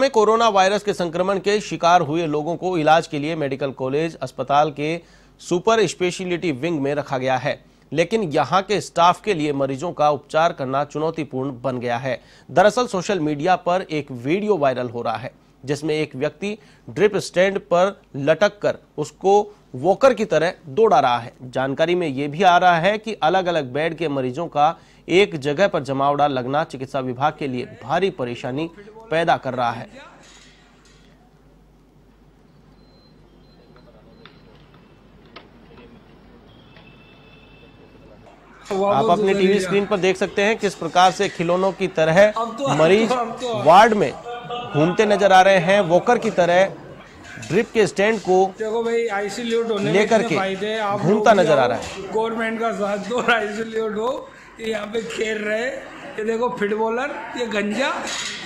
में corona virus के संक्रमण के शिकार हुए लोगों को इलाज के लिए मेडिकल कॉलेज अस्पताल के सुपर स्पेशलिटी विंग में रखा गया है लेकिन यहां के स्टाफ के लिए मरीजों का उपचार करना चुनौतीपूर्ण बन गया है दरअसल सोशल मीडिया पर एक वीडियो वायरल हो रहा है जिसमें एक व्यक्ति ड्रिप स्टैंड पर लटक कर उसको वॉकर की तरह दौड़ा रहा है जानकारी में यह भी आ रहा है कि अलग अलग बेड के मरीजों का एक जगह पर जमावड़ा लगना चिकित्सा विभाग के लिए भारी परेशानी पैदा कर रहा है आप अपने टीवी स्क्रीन पर देख सकते हैं किस प्रकार से खिलौनों की तरह तो- तो- मरीज तो- वार्ड में घूमते नजर आ रहे हैं वॉकर की तरह ड्रिप के स्टैंड को देखो भाई लेकर के घूमता नजर आ रहा है गवर्नमेंट का साथ दो आइसोलेट हो यहाँ पे खेल रहे ये देखो फिट बॉलर ये गंजा